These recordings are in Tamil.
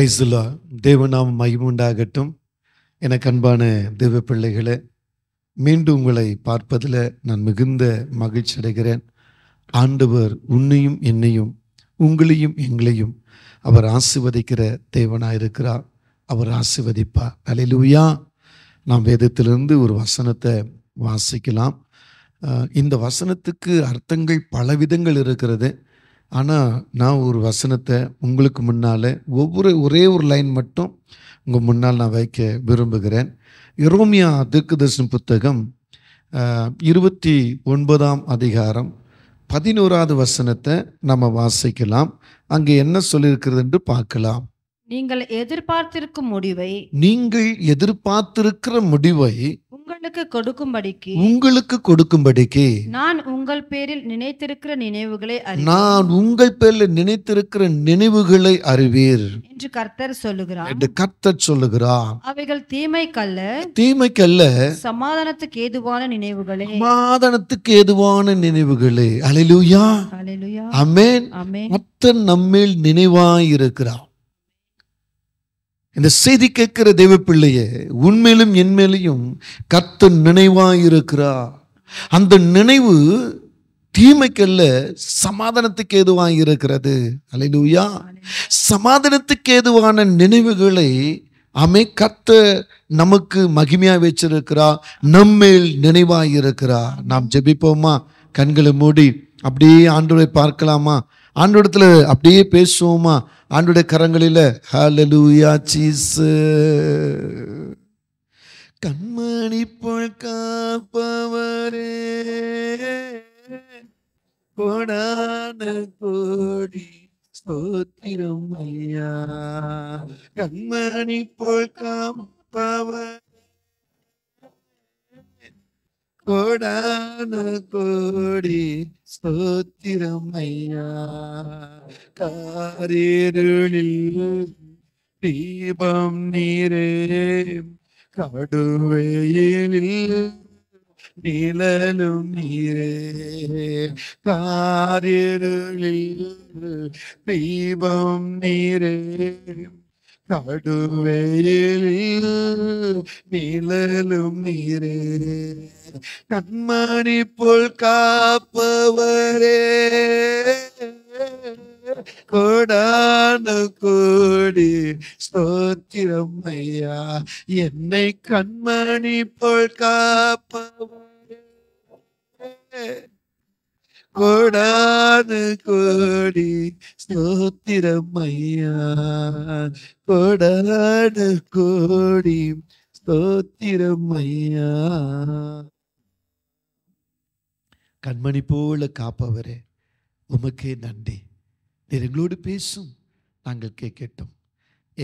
பிரைஸ்லா தேவநாம மகிமுண்டாகட்டும் எனக்கு அன்பான தேவ பிள்ளைகளை மீண்டும் உங்களை பார்ப்பதில் நான் மிகுந்த மகிழ்ச்சி அடைகிறேன் ஆண்டவர் உன்னையும் என்னையும் உங்களையும் எங்களையும் அவர் ஆசிர்வதிக்கிற தேவனாக இருக்கிறார் அவர் ஆசிர்வதிப்பார் அலையிலூயா நாம் வேதத்திலிருந்து ஒரு வசனத்தை வாசிக்கலாம் இந்த வசனத்துக்கு அர்த்தங்கள் பல விதங்கள் இருக்கிறது ஆனால் நான் ஒரு வசனத்தை உங்களுக்கு முன்னால் ஒவ்வொரு ஒரே ஒரு லைன் மட்டும் உங்கள் முன்னால் நான் வைக்க விரும்புகிறேன் இரோமியா தீர்க்கதர்சன புத்தகம் இருபத்தி ஒன்பதாம் அதிகாரம் பதினோராவது வசனத்தை நம்ம வாசிக்கலாம் அங்கே என்ன சொல்லியிருக்கிறது என்று பார்க்கலாம் நீங்கள் எதிர்பார்த்திருக்கும் முடிவை நீங்கள் எதிர்பார்த்திருக்கிற முடிவை உங்களுக்கு கொடுக்கும்படிக்கு உங்களுக்கு கொடுக்கும்படிக்கு நான் உங்கள் பேரில் நினைத்திருக்கிற நினைவுகளை நான் உங்கள் பேரில் நினைத்திருக்கிற நினைவுகளை அறிவீர் என்று கர்த்தர் சொல்லுகிறார் என்று கர்த்தர் சொல்லுகிறார் அவைகள் தீமைக்கல்ல தீமைக்கல்ல சமாதானத்துக்கு ஏதுவான நினைவுகளே சமாதானத்துக்கு ஏதுவான நினைவுகளே அலையிலுயா அலையிலுயா அமேன் அமேன் நம்மில் நினைவாய் இருக்கிறார் இந்த செய்தி கேட்கிற தெய்வ பிள்ளையே உண்மையிலும் என்மேலையும் கத்து இருக்கிறா அந்த நினைவு தீமைக்கல்ல சமாதானத்துக்கு ஏதுவாக இருக்கிறது அலையிலூயா சமாதானத்துக்கு ஏதுவான நினைவுகளை அமை கத்த நமக்கு மகிமையாக வச்சிருக்கிறா நம்மேல் நினைவாக இருக்கிறா நாம் ஜெபிப்போமா கண்களை மூடி அப்படியே ஆண்டோரை பார்க்கலாமா ஆண்டோடத்துல அப்படியே பேசுவோமா ஆண்டுடைய கரங்களில் ஹலலூயா சீஸு கண்மணி போல் காப்பவரே கொடான கோடி ஸ்தோத்திரம் ஐயா கண்மணி போல் காப்பவரே కోడాన కోడి സ്തോത്തിരമയ്യാ കാരേരുളിൽ ദീപം നീരേ കടുവയിലിൽ നിഴലും നീരേ കാരേരുളിൽ ദീപം നീരേ കടുവയിൽ നിഴലും നീരേ കൺമണിപ്പോൾ കാപ്പവരേ കോടാനു കോടി സ്തോത്രം അയ്യ എന്നെ കൺമണിപ്പോൾ കാപ്പവരേ கொடாது கோடி ஸ்தோத்திரம் ஐயா கொடாது கோடி ஸ்தோத்திரம் ஐயா கண்மணி போல காப்பவரே உமக்கே நன்றி நீர் எங்களோடு பேசும் நாங்கள் கேட்கட்டும்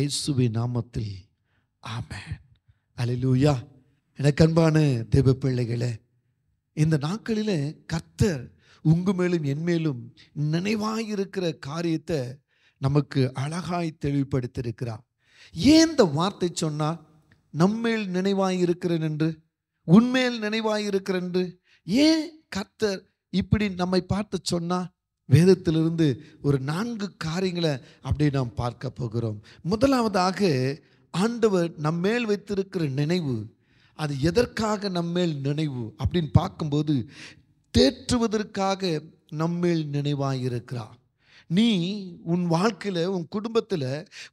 ஏசுவி நாமத்தில் ஆமேன் அலிலூயா எனக்கு அன்பான தேவ பிள்ளைகளே இந்த நாட்களில் கர்த்தர் உங்க மேலும் என் மேலும் நினைவாயிருக்கிற காரியத்தை நமக்கு அழகாய் தெளிவுபடுத்தியிருக்கிறார் ஏன் இந்த வார்த்தை சொன்னால் நம்மேல் நினைவாயிருக்கிறேன் என்று உண்மையில் நினைவாயிருக்கிறேன் என்று ஏன் கர்த்தர் இப்படி நம்மை பார்த்து சொன்னால் வேதத்திலிருந்து ஒரு நான்கு காரியங்களை அப்படி நாம் பார்க்க போகிறோம் முதலாவதாக ஆண்டவர் நம்மேல் வைத்திருக்கிற நினைவு அது எதற்காக நம்மேல் நினைவு அப்படின்னு பார்க்கும்போது தேற்றுவதற்காக நம்மேல் நினைவாயிருக்கிறார் நீ உன் வாழ்க்கையில் உன் குடும்பத்தில்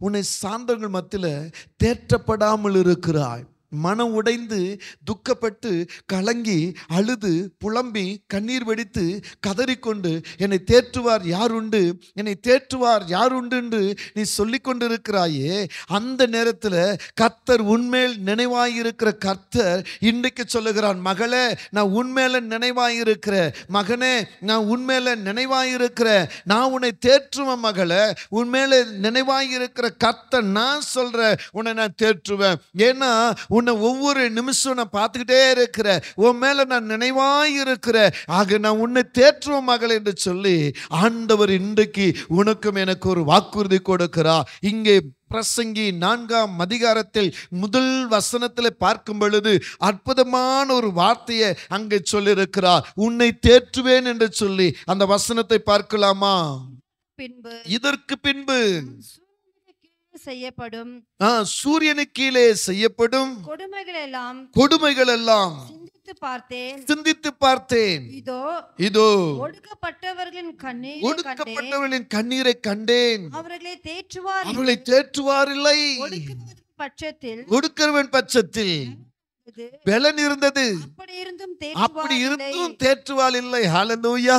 உன்னை சார்ந்தவர்கள் மத்தியில் தேற்றப்படாமல் இருக்கிறாய் மனம் உடைந்து துக்கப்பட்டு கலங்கி அழுது புலம்பி கண்ணீர் வெடித்து கதறிக்கொண்டு என்னை தேற்றுவார் உண்டு என்னை தேற்றுவார் உண்டு என்று நீ சொல்லிக்கொண்டிருக்கிறாயே அந்த நேரத்தில் கர்த்தர் உண்மேல் நினைவாயிருக்கிற கர்த்தர் இன்றைக்கு சொல்லுகிறான் மகளே நான் உண்மையில நினைவாயிருக்கிற மகனே நான் உண்மையில நினைவாயிருக்கிற நான் உன்னை தேற்றுவேன் மகளே உண்மையில நினைவாயிருக்கிற கர்த்தர் நான் சொல்ற உன்னை நான் தேற்றுவேன் ஏன்னா உன்னை ஒவ்வொரு நிமிஷம் நான் பார்த்துக்கிட்டே இருக்கிற உன் மேலே நான் நினைவாய் இருக்கிற ஆக நான் உன்னை தேற்றுவோம் மகள் என்று சொல்லி ஆண்டவர் இன்றைக்கு உனக்கும் எனக்கு ஒரு வாக்குறுதி கொடுக்கிறா இங்கே பிரசங்கி நான்காம் அதிகாரத்தில் முதல் வசனத்தில் பார்க்கும் பொழுது அற்புதமான ஒரு வார்த்தையை அங்கே சொல்லியிருக்கிறார் உன்னை தேற்றுவேன் என்று சொல்லி அந்த வசனத்தை பார்க்கலாமா பின்பு இதற்கு பின்பு செய்யப்படும் சூரியனு கீழே செய்யப்படும் கொடுமைகள் எல்லாம் கொடுமைகள் எல்லாம் சிந்தித்து பார்த்தேன் சிந்தித்து பார்த்தேன் இதோ இதோ ஒடுக்கப்பட்டவர்களின் கண்ணீர் ஒடுக்கப்பட்டவர்களின் கண்ணீரை கண்டேன் அவர்களை தேற்றுவார் அவர்களை தேற்றுவார் இல்லை பட்சத்தில் ஒடுக்கிறவன் பட்சத்தில் பெலன் இருந்தது அப்படி இருந்தும் தேற்றுவாள் இல்லை ஹலலூயா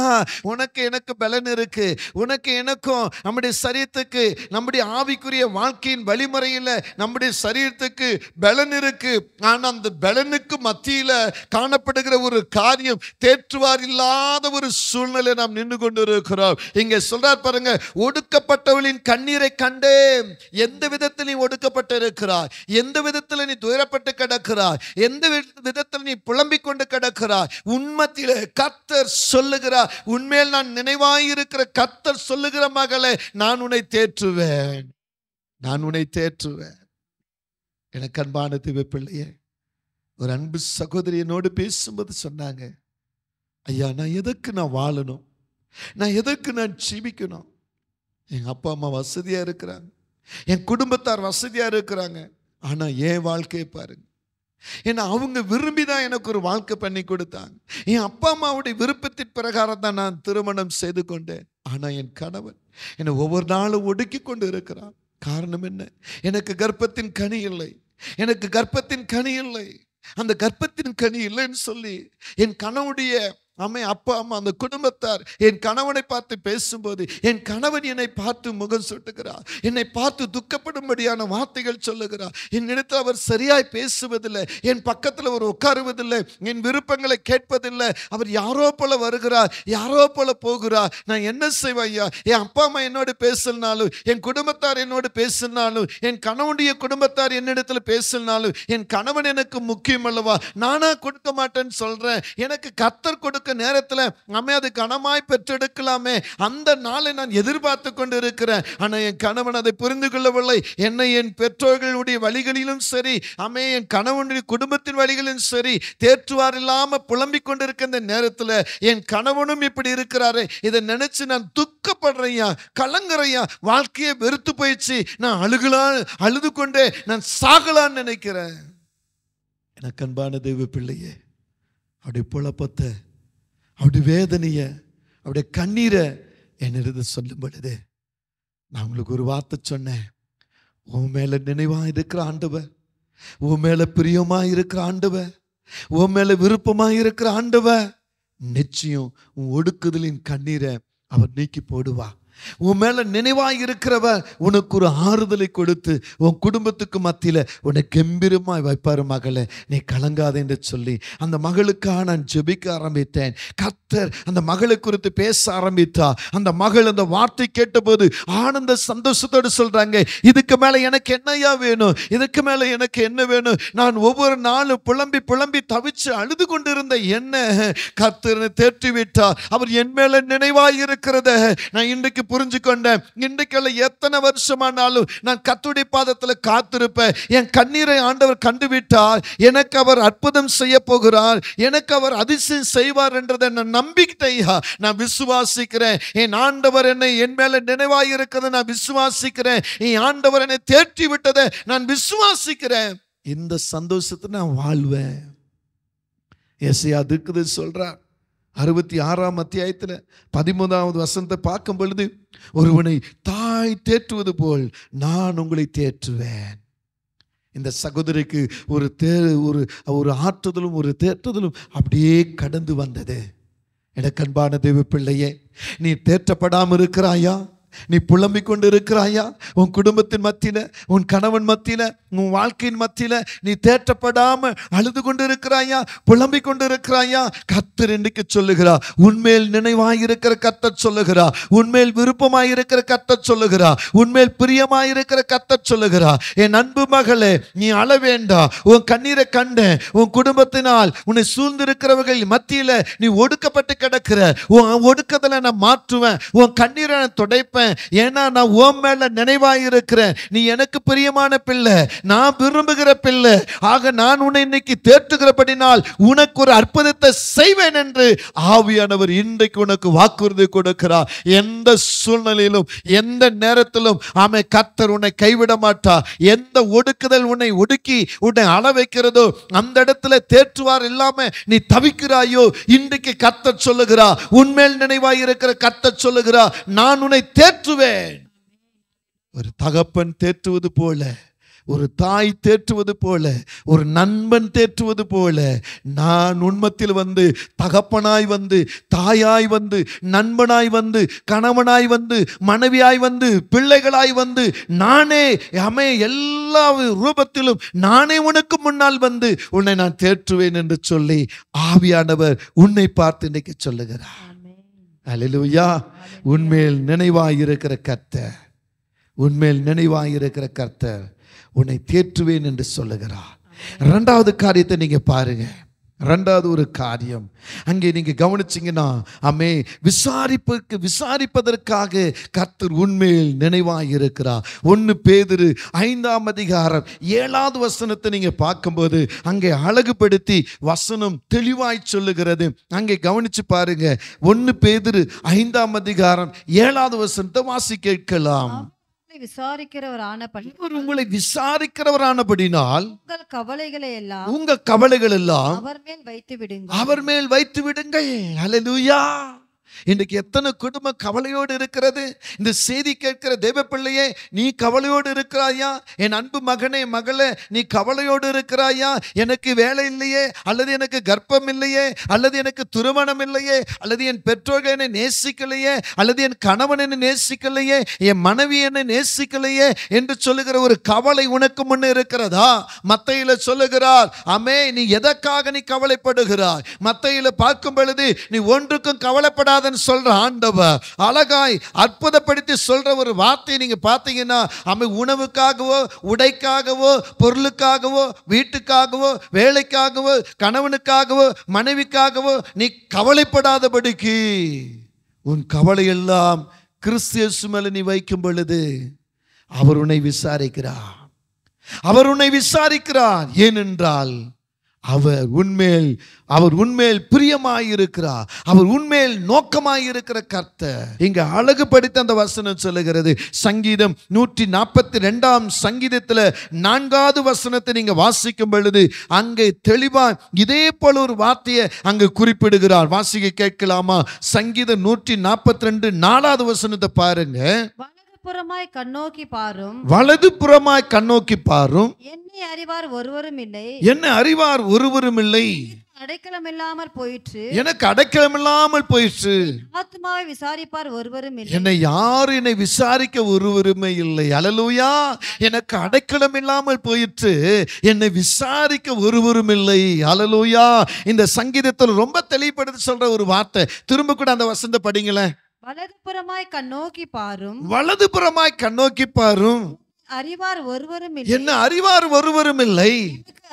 உனக்கு எனக்கு பலன் இருக்கு உனக்கு எனக்கும் நம்முடைய சரீரத்துக்கு நம்முடைய ஆவிக்குரிய வாழ்க்கையின் வழிமுறையில நம்முடைய சரீரத்துக்கு பலன் இருக்கு ஆனால் அந்த பலனுக்கு மத்தியில காணப்படுகிற ஒரு காரியம் தேற்றுவார் இல்லாத ஒரு சூழ்நிலை நாம் நின்று கொண்டு இருக்கிறோம் இங்கே சொல்றார் பாருங்க ஒடுக்கப்பட்டவளின் கண்ணீரை கண்டு எந்த விதத்தில் நீ ஒடுக்கப்பட்டு இருக்கிறாய் எந்த விதத்தில் நீ துயரப்பட்டு கிடக்கிறாய் எந்த விதத்தில் நீ புலம்பிக் கொண்டு கிடக்கிறாய் உண்மத்தில் கத்தர் சொல்லுகிறார் உண்மையில் நான் நினைவாயிருக்கிற கத்தர் சொல்லுகிற மகளே நான் உன்னை தேற்றுவேன் நான் உன்னை தேற்றுவேன் எனக்கு அன்பான திவப்பிள்ளையே ஒரு அன்பு சகோதரியனோடு பேசும்போது சொன்னாங்க ஐயா நான் எதற்கு நான் வாழணும் நான் எதற்கு நான் ஜீவிக்கணும் எங்கள் அப்பா அம்மா வசதியாக இருக்கிறாங்க என் குடும்பத்தார் வசதியாக இருக்கிறாங்க ஆனால் என் வாழ்க்கையை பாருங்கள் ஏன்னா அவங்க விரும்பி தான் எனக்கு ஒரு வாழ்க்கை பண்ணி கொடுத்தாங்க என் அப்பா அம்மாவுடைய விருப்பத்தின் பிரகாரம் தான் நான் திருமணம் செய்து கொண்டேன் ஆனால் என் கணவன் என்னை ஒவ்வொரு நாளும் ஒடுக்கி கொண்டு இருக்கிறான் காரணம் என்ன எனக்கு கர்ப்பத்தின் கனி இல்லை எனக்கு கர்ப்பத்தின் கனி இல்லை அந்த கர்ப்பத்தின் கனி இல்லைன்னு சொல்லி என் கணவுடைய அம்மை அப்பா அம்மா அந்த குடும்பத்தார் என் கணவனை பார்த்து பேசும்போது என் கணவன் என்னை பார்த்து முகம் சுட்டுகிறார் என்னை பார்த்து துக்கப்படும்படியான வார்த்தைகள் சொல்லுகிறார் என்னிடத்தில் அவர் சரியாய் பேசுவதில்லை என் பக்கத்தில் அவர் உட்காருவதில்லை என் விருப்பங்களை கேட்பதில்லை அவர் யாரோ போல வருகிறார் யாரோ போல போகிறார் நான் என்ன செய்வேன் ஐயா என் அப்பா அம்மா என்னோடு பேசினாலும் என் குடும்பத்தார் என்னோடு பேசினாலும் என் கணவனுடைய குடும்பத்தார் என்னிடத்தில் பேசினாலும் என் கணவன் எனக்கு முக்கியம் அல்லவா நானா கொடுக்க மாட்டேன்னு சொல்கிறேன் எனக்கு கத்தர் கொடுக்க கொடுக்க நேரத்தில் நம்மை அது கனமாய் பெற்றெடுக்கலாமே அந்த நாளை நான் எதிர்பார்த்து கொண்டு இருக்கிறேன் ஆனால் என் கணவன் அதை புரிந்து கொள்ளவில்லை என்னை என் பெற்றோர்களுடைய வழிகளிலும் சரி அம்மே என் கணவனுடைய குடும்பத்தின் வழிகளிலும் சரி தேற்றுவார் இல்லாமல் புலம்பிக் கொண்டிருக்க இந்த நேரத்தில் என் கணவனும் இப்படி இருக்கிறாரு இதை நினைச்சு நான் துக்கப்படுறையா கலங்குறையா வாழ்க்கையை வெறுத்து போயிடுச்சு நான் அழுகலா அழுது கொண்டே நான் சாகலான்னு நினைக்கிறேன் எனக்கு அன்பான தெய்வ பிள்ளையே அப்படி புலப்பத்தை அவருடைய வேதனையை அவருடைய கண்ணீரை என்னிடது சொல்லும் பொழுது நான் உங்களுக்கு ஒரு வார்த்தை சொன்னேன் உன் மேலே நினைவாக இருக்கிற ஆண்டவர் உன் மேலே பிரியமாக இருக்கிற ஆண்டவர் உன் மேலே விருப்பமாக இருக்கிற ஆண்டவர் நிச்சயம் உன் ஒடுக்குதலின் கண்ணீரை அவர் நீக்கி போடுவா உன் மேலே நினைவாக இருக்கிறவ உனக்கு ஒரு ஆறுதலை கொடுத்து உன் குடும்பத்துக்கு மத்தியில் உன்னை கெம்பீரமாய் வைப்பார் மகளை நீ கலங்காத என்று சொல்லி அந்த மகளுக்காக நான் ஜெபிக்க ஆரம்பித்தேன் கத்தர் அந்த மகளை குறித்து பேச ஆரம்பித்தா அந்த மகள் அந்த வார்த்தை கேட்டபோது ஆனந்த சந்தோஷத்தோடு சொல்கிறாங்க இதுக்கு மேலே எனக்கு என்னையா வேணும் இதுக்கு மேலே எனக்கு என்ன வேணும் நான் ஒவ்வொரு நாளும் புலம்பி புலம்பி தவிச்சு அழுது கொண்டிருந்த என்ன கத்தர் தேற்றி விட்டா அவர் என் மேலே நினைவாக இருக்கிறத நான் இன்றைக்கு புரிஞ்சு புரிஞ்சுக்கொண்டேன் இன்றைக்கெல்லாம் எத்தனை வருஷமானாலும் நான் கத்துடி பாதத்தில் காத்திருப்பேன் என் கண்ணீரை ஆண்டவர் கண்டுவிட்டார் எனக்கு அவர் அற்புதம் செய்ய போகிறார் எனக்கு அவர் அதிசயம் செய்வார் என்றதை நான் ஐயா நான் விசுவாசிக்கிறேன் என் ஆண்டவர் என்னை என் மேலே நினைவாக இருக்கிறத நான் விசுவாசிக்கிறேன் என் ஆண்டவர் என்னை தேற்றி விட்டதை நான் விசுவாசிக்கிறேன் இந்த சந்தோஷத்தை நான் வாழ்வேன் எஸ்யா அதுக்குது சொல்கிறார் அறுபத்தி ஆறாம் அத்தியாயத்தில் பதிமூணாவது வசந்த பார்க்கும் பொழுது ஒருவனை தாய் தேற்றுவது போல் நான் உங்களை தேற்றுவேன் இந்த சகோதரிக்கு ஒரு தே ஒரு ஒரு ஆற்றுதலும் ஒரு தேற்றுதலும் அப்படியே கடந்து வந்தது என கண்பான தெய்வ பிள்ளையே நீ தேற்றப்படாமல் இருக்கிறாயா நீ புலம்பிக் கொண்டு இருக்கிறாயா உன் குடும்பத்தின் மத்தியில உன் கணவன் மத்தியில உன் வாழ்க்கையின் மத்தியில் நீ தேற்றப்படாமல் அழுது கொண்டு இருக்கிறாயா புலம்பிக் கொண்டு இருக்கிறாயா கத்தர் இன்னைக்கு சொல்லுகிறா உன்மேல் நினைவாயிருக்கிற கத்த சொல்லுகிறா உன்மேல் விருப்பமாயிருக்கிற கத்த சொல்லுகிறா உன்மேல் பிரியமாயிருக்கிற கத்த சொல்லுகிறா என் அன்பு மகளே நீ அழ வேண்டாம் உன் கண்ணீரை கண்டேன் உன் குடும்பத்தினால் உன்னை சூழ்ந்திருக்கிறவர்கள் மத்தியில் நீ ஒடுக்கப்பட்டு கிடக்கிற உன் ஒடுக்கத்தில் நான் மாற்றுவேன் உன் கண்ணீரை நான் துடைப்பேன் ஏன்னா நான் உன் மேல நினைவாயிருக்கிறேன் நீ எனக்கு பிரியமான பிள்ளை நான் விரும்புகிற பிள்ளை ஆக நான் உன்னை இன்னைக்கு தேற்றுகிறபடினால் உனக்கு ஒரு அற்புதத்தை செய்வேன் என்று ஆவியானவர் இன்றைக்கு உனக்கு வாக்குறுதி கொடுக்கிறார் எந்த சூழ்நிலையிலும் எந்த நேரத்திலும் ஆமை கத்தர் உன்னை கைவிட மாட்டார் எந்த ஒடுக்குதல் உன்னை ஒடுக்கி உன்னை அள வைக்கிறதோ அந்த இடத்துல தேற்றுவார் இல்லாம நீ தவிக்கிறாயோ இன்றைக்கு கத்தர் சொல்லுகிறா உன்மேல் நினைவாய் இருக்கிற கத்தர் சொல்லுகிறா நான் உன்னை தேற்றுவேன் ஒரு தகப்பன் தேற்றுவது போல ஒரு தாய் தேற்றுவது போல ஒரு நண்பன் தேற்றுவது போல நான் உண்மத்தில் வந்து தகப்பனாய் வந்து தாயாய் வந்து நண்பனாய் வந்து கணவனாய் வந்து மனைவியாய் வந்து பிள்ளைகளாய் வந்து நானே அமே எல்லா ரூபத்திலும் நானே உனக்கு முன்னால் வந்து உன்னை நான் தேற்றுவேன் என்று சொல்லி ஆவியானவர் உன்னை பார்த்து இன்றைக்கு சொல்லுகிறார் அலிலுயா உண்மையில் நினைவாயிருக்கிற கர்த்தர் உண்மையில் நினைவாயிருக்கிற கர்த்தர் உன்னை தேற்றுவேன் என்று சொல்லுகிறார் ரெண்டாவது காரியத்தை நீங்கள் பாருங்கள் ரெண்டாவது ஒரு காரியம் அங்கே நீங்கள் கவனிச்சிங்கன்னா அமே விசாரிப்புக்கு விசாரிப்பதற்காக கர்த்தர் உண்மையில் நினைவாக இருக்கிறார் ஒன்று பேதிரு ஐந்தாம் அதிகாரம் ஏழாவது வசனத்தை நீங்கள் பார்க்கும்போது அங்கே அழகுபடுத்தி வசனம் தெளிவாய் சொல்லுகிறது அங்கே கவனித்து பாருங்க ஒன்று பேதிரு ஐந்தாம் அதிகாரம் ஏழாவது வசனத்தை வாசி கேட்கலாம் விசாரிக்கிறவரானபடி உங்களை விசாரிக்கிறவரானபடினால் உங்கள் கவலைகளை எல்லாம் உங்க கவலைகள் எல்லாம் அவர் மேல் வைத்து விடுங்க அவர் மேல் வைத்து விடுங்கள் ஹalleluya இன்றைக்கு எத்தனை குடும்பம் கவலையோடு இருக்கிறது இந்த செய்தி கேட்கிற தெய்வ பிள்ளையே நீ கவலையோடு இருக்கிறாயா என் அன்பு மகனே மகளே நீ கவலையோடு இருக்கிறாயா எனக்கு வேலை இல்லையே அல்லது எனக்கு கர்ப்பம் இல்லையே அல்லது எனக்கு திருமணம் இல்லையே அல்லது என் பெற்றோர்கள் என்னை நேசிக்கலையே அல்லது என் கணவன் என்னை நேசிக்கலையே என் மனைவி என்னை நேசிக்கலையே என்று சொல்லுகிற ஒரு கவலை உனக்கு முன்னே இருக்கிறதா மத்தையில் சொல்லுகிறார் அமே நீ எதற்காக நீ கவலைப்படுகிறாய் மத்தையில் பார்க்கும் பொழுது நீ ஒன்றுக்கும் கவலைப்படாத தேவநாதன் சொல்ற ஆண்டவ அழகாய் அற்புதப்படுத்தி சொல்ற ஒரு வார்த்தையை நீங்க பார்த்தீங்கன்னா அமை உணவுக்காகவோ உடைக்காகவோ பொருளுக்காகவோ வீட்டுக்காகவோ வேலைக்காகவோ கணவனுக்காகவோ மனைவிக்காகவோ நீ கவலைப்படாதபடிக்கு உன் கவலையெல்லாம் கிறிஸ்தியசு மேலே நீ வைக்கும் பொழுது அவர் உன்னை விசாரிக்கிறார் அவர் உன்னை விசாரிக்கிறார் ஏனென்றால் அவர் உண்மையில் அவர் உண்மையில் பிரியமாயிருக்கிறார் அவர் உண்மையில் நோக்கமாயிருக்கிற கர்த்தர் அழகு அழகுபடுத்த அந்த வசனம் சொல்லுகிறது சங்கீதம் நூற்றி நாற்பத்தி ரெண்டாம் சங்கீதத்தில் நான்காவது வசனத்தை நீங்கள் வாசிக்கும் பொழுது அங்கே தெளிவாக இதே போல ஒரு வார்த்தையை அங்கு குறிப்பிடுகிறார் வாசிக்க கேட்கலாமா சங்கீதம் நூற்றி நாற்பத்தி ரெண்டு நாலாவது வசனத்தை பாருங்க புறமாய் கண்ணோக்கி பாரும் வலது புறமாய் கண்ணோக்கி பாரும் என்னை அறிவார் ஒருவரும் இல்லை என்ன அறிவார் ஒருவரும் இல்லை அடைக்கலம் இல்லாமல் போயிற்று எனக்கு அடைக்கலம் இல்லாமல் போயிற்று ஆத்மாவை விசாரிப்பார் ஒருவரும் இல்லை என்னை யார் என்னை விசாரிக்க ஒருவருமே இல்லை அலலூயா எனக்கு அடைக்கலம் இல்லாமல் போயிற்று என்னை விசாரிக்க ஒருவரும் இல்லை அலலூயா இந்த சங்கீதத்தில் ரொம்ப தெளிவுபடுத்தி சொல்ற ஒரு வார்த்தை திரும்ப கூட அந்த வசந்த படிங்களேன் வலதுபுறமாய் கண்ணோக்கி பாரும் வலதுபுறமாய் கண்ணோக்கி பாரும் அறிவார் ஒருவரும் இல்லை என்ன அறிவார் ஒருவரும் இல்லை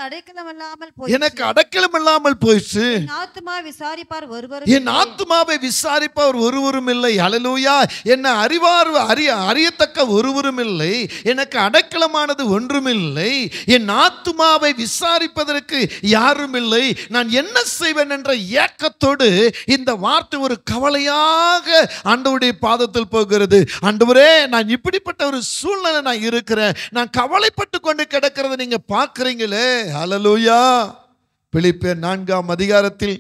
அடைக்கலம் இல்லாமல் போய் எனக்கு அடைக்கலம் இல்லாமல் போயிடுச்சு ஆத்மா விசாரிப்பார் ஒருவரும் என் ஆத்மாவை விசாரிப்பார் ஒருவரும் இல்லை அலலூயா என்ன அறிவார் அறிய அறியத்தக்க ஒருவரும் இல்லை எனக்கு அடைக்கலமானது ஒன்றுமில்லை என் ஆத்மாவை விசாரிப்பதற்கு யாரும் இல்லை நான் என்ன செய்வேன் என்ற ஏக்கத்தோடு இந்த வார்த்தை ஒரு கவலையாக ஆண்டவருடைய பாதத்தில் போகிறது ஆண்டவரே நான் இப்படிப்பட்ட ஒரு சூழ்நிலை நான் இருக்கு கிடக்கிறேன் நான் கவலைப்பட்டு கொண்டு கிடக்கிறத நீங்க பார்க்குறீங்களே அலலூயா பிலிப்பேர் நான்காம் அதிகாரத்தில்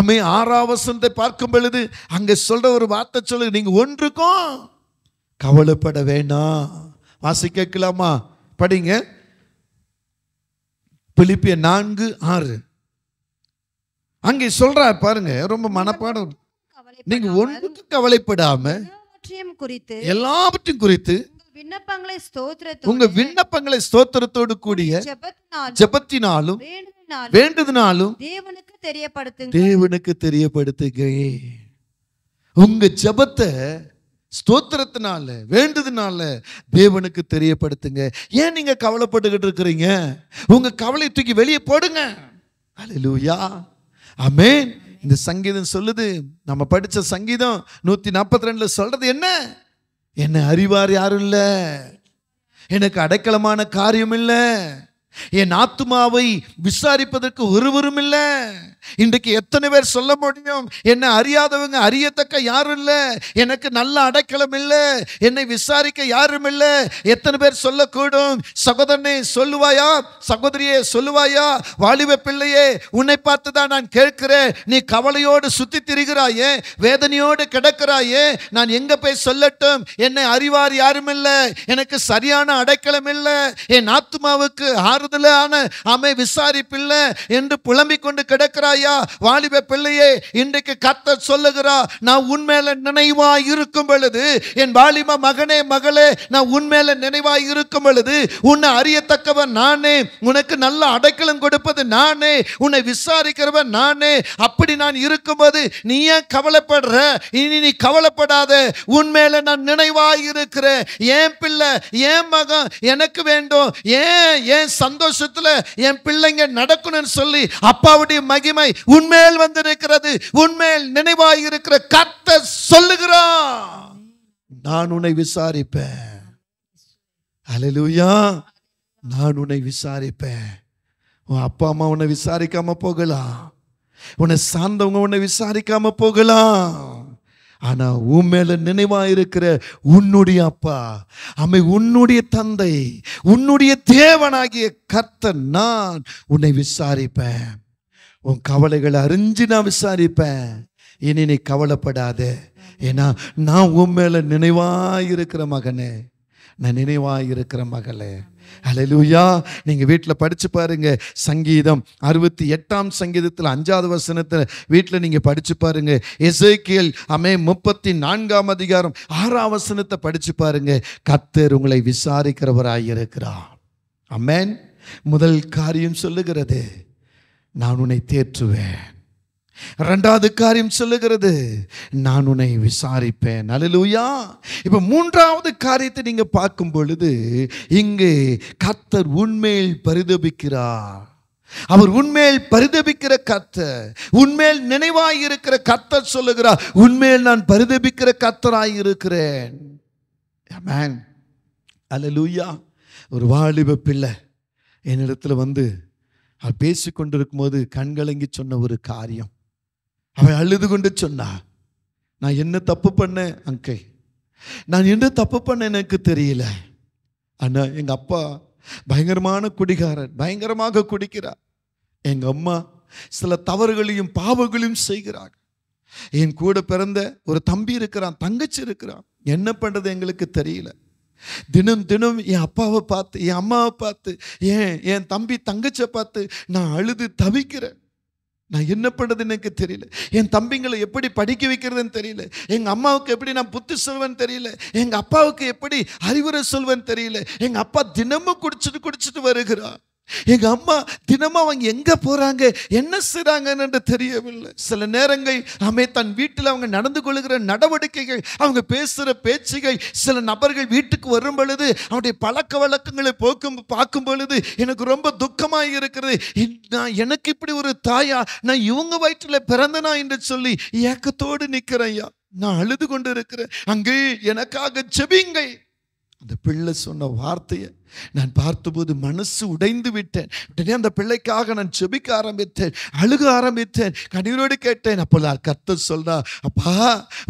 அமை ஆறாவசத்தை பார்க்கும் பொழுது அங்கே சொல்ற ஒரு வார்த்தை சொல்லு நீங்க ஒன்றுக்கும் கவலைப்பட வேணாம் கேட்கலாமா படிங்க பிழிப்பிய நான்கு ஆறு அங்கே சொல்றார் பாருங்க ரொம்ப மனப்பாடம் நீங்க ஒன்றுக்கும் கவலைப்படாம குறித்து எல்லாவற்றையும் குறித்து உங்க விண்ணப்பங்களை ஸ்தோத்திரத்தோடு கூடிய ஜபத்தினாலும் வேண்டுதனாலும் தேவனுக்கு தெரியப்படுத்து தேவனுக்கு தெரியப்படுத்துங்க உங்க ஜபத்தை ஸ்தோத்திரத்தினால வேண்டதுனால தேவனுக்கு தெரியப்படுத்துங்க ஏன் நீங்க கவலைப்பட்டுக்கிட்டு இருக்கிறீங்க உங்க கவலை தூக்கி வெளியே போடுங்க அலலூயா அமேன் இந்த சங்கீதம் சொல்லுது நம்ம படித்த சங்கீதம் நூற்றி நாற்பத்தி ரெண்டில் சொல்கிறது என்ன என்னை அறிவார் யாரும் இல்லை எனக்கு அடைக்கலமான காரியம் இல்லை என் ஆத்துமாவை விசாரிப்பதற்கு ஒருவரும் இல்லை இன்றைக்கு எத்தனை பேர் சொல்ல முடியும் என்னை அறியாதவங்க அறியத்தக்க யாரும் இல்லை எனக்கு நல்ல அடைக்கலம் இல்லை என்னை விசாரிக்க யாரும் இல்லை எத்தனை பேர் சொல்லக்கூடும் சகோதரனை சொல்லுவாயா சகோதரியே சொல்லுவாயா வாலிப பிள்ளையே உன்னை பார்த்து தான் நான் கேட்கிறேன் நீ கவலையோடு சுத்தி திரிகிறாயே வேதனையோடு கிடக்கிறாயே நான் எங்க போய் சொல்லட்டும் என்னை அறிவார் யாரும் இல்லை எனக்கு சரியான அடைக்கலம் இல்லை என் ஆத்மாவுக்கு ஆறுதலான அமை விசாரிப்பில்லை என்று புலம்பிக் கொண்டு கிடக்கிறாய் கேட்கிறாயா வாலிப பிள்ளையே இன்றைக்கு கத்த சொல்லுகிறா நான் உண்மையில நினைவா இருக்கும் பொழுது என் வாலிப மகனே மகளே நான் உண்மையில நினைவா இருக்கும் பொழுது உன்னை அறியத்தக்கவன் நானே உனக்கு நல்ல அடைக்கலம் கொடுப்பது நானே உன்னை விசாரிக்கிறவன் நானே அப்படி நான் இருக்கும்போது நீ ஏன் கவலைப்படுற இனி நீ கவலைப்படாத உண்மையில நான் நினைவா இருக்கிறேன் ஏன் பிள்ளை ஏன் மகன் எனக்கு வேண்டும் ஏன் ஏன் சந்தோஷத்தில் என் பிள்ளைங்க நடக்கணும்னு சொல்லி அப்பாவுடைய மகிமை வல்லமை உன்மேல் வந்திருக்கிறது உன்மேல் நினைவாய் இருக்கிற கத்த சொல்லுகிறான் நான் உன்னை விசாரிப்பேன் அலலூயா நான் உன்னை விசாரிப்பேன் உன் அப்பா அம்மா உன்னை விசாரிக்காம போகலாம் உன்னை சார்ந்தவங்க உன்னை விசாரிக்காம போகலாம் ஆனா உன் மேல நினைவா இருக்கிற உன்னுடைய அப்பா அமை உன்னுடைய தந்தை உன்னுடைய தேவனாகிய கர்த்தன் நான் உன்னை விசாரிப்பேன் உன் கவலைகளை அறிஞ்சு நான் விசாரிப்பேன் இனி நீ கவலைப்படாத ஏன்னா நான் உன் மேலே நினைவாக இருக்கிற மகனே நான் நினைவாக இருக்கிற மகளே அலையூயா நீங்கள் வீட்டில் படித்து பாருங்க சங்கீதம் அறுபத்தி எட்டாம் சங்கீதத்தில் அஞ்சாவது வசனத்தில் வீட்டில் நீங்கள் படித்து பாருங்க இசைக்கியல் அமே முப்பத்தி நான்காம் அதிகாரம் ஆறாம் வசனத்தை படித்து பாருங்க கத்தர் உங்களை விசாரிக்கிறவராக இருக்கிறார் அம்மேன் முதல் காரியம் சொல்லுகிறது நான் உன்னை தேற்றுவேன் ரெண்டாவது காரியம் சொல்லுகிறது நான் உன்னை விசாரிப்பேன் அலலூயா இப்போ மூன்றாவது காரியத்தை நீங்கள் பார்க்கும் பொழுது இங்கு கத்தர் உண்மையில் பரிதபிக்கிறார் அவர் உண்மையில் பரிதபிக்கிற கத்தர் உண்மையில் நினைவாய் இருக்கிற கத்தர் சொல்லுகிறார் உண்மையில் நான் பரிதபிக்கிற கத்தராய் இருக்கிறேன் ஒரு வாலிப பிள்ளை என்னிடத்துல வந்து அவள் பேசி கொண்டிருக்கும் போது கண்கலங்கி சொன்ன ஒரு காரியம் அவள் அழுது கொண்டு சொன்னா நான் என்ன தப்பு பண்ணேன் அங்கை நான் என்ன தப்பு பண்ண எனக்கு தெரியல ஆனால் எங்கள் அப்பா பயங்கரமான குடிகாரன் பயங்கரமாக குடிக்கிறார் எங்கள் அம்மா சில தவறுகளையும் பாவங்களையும் செய்கிறார் என் கூட பிறந்த ஒரு தம்பி இருக்கிறான் தங்கச்சி இருக்கிறான் என்ன பண்ணுறது எங்களுக்கு தெரியல தினம் தினம் என் அப்பாவை பார்த்து என் அம்மாவை பார்த்து ஏன் என் தம்பி தங்கச்சை பார்த்து நான் அழுது தவிக்கிறேன் நான் என்ன பண்ணுறதுன்னு எனக்கு தெரியல என் தம்பிங்களை எப்படி படிக்க வைக்கிறதுன்னு தெரியல எங்கள் அம்மாவுக்கு எப்படி நான் புத்தி சொல்வேன்னு தெரியல எங்கள் அப்பாவுக்கு எப்படி அறிவுரை சொல்வேன்னு தெரியல எங்கள் அப்பா தினமும் குடிச்சிட்டு குடிச்சிட்டு வருகிறான் எங்கள் அம்மா தினமும் அவங்க எங்கே போகிறாங்க என்ன செய்கிறாங்கன்னு தெரியவில்லை சில நேரங்கள் ஆமே தன் வீட்டில் அவங்க நடந்து கொள்கிற நடவடிக்கைகள் அவங்க பேசுகிற பேச்சுகள் சில நபர்கள் வீட்டுக்கு வரும் பொழுது அவனுடைய பழக்க வழக்கங்களை போக்கும் பார்க்கும் பொழுது எனக்கு ரொம்ப துக்கமாக இருக்கிறது நான் எனக்கு இப்படி ஒரு தாயா நான் இவங்க வயிற்றில் பிறந்தனா என்று சொல்லி ஏக்கத்தோடு நிற்கிறேன் ஐயா நான் அழுது கொண்டு இருக்கிறேன் அங்கே எனக்காக செபிங்கை அந்த பிள்ளை சொன்ன வார்த்தையை நான் பார்த்தபோது மனசு உடைந்து விட்டேன் உடனே அந்த பிள்ளைக்காக நான் செபிக்க ஆரம்பித்தேன் அழுக ஆரம்பித்தேன் கண்ணீரோடு கேட்டேன் அப்போ கத்த சொல்றா அப்பா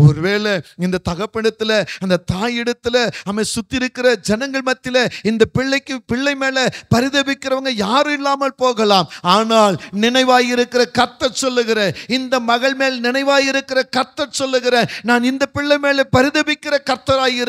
ஒருவேளை இந்த தகப்பனிடத்துல அந்த இடத்துல அவன் சுத்தி இருக்கிற ஜனங்கள் மத்தியில இந்த பிள்ளைக்கு பிள்ளை மேல பரிதபிக்கிறவங்க யாரும் இல்லாமல் போகலாம் ஆனால் நினைவாயிருக்கிற இருக்கிற கத்த சொல்லுகிற இந்த மகள் மேல் நினைவாயிருக்கிற கத்த சொல்லுகிற நான் இந்த பிள்ளை மேல பரிதபிக்கிற கத்தராய்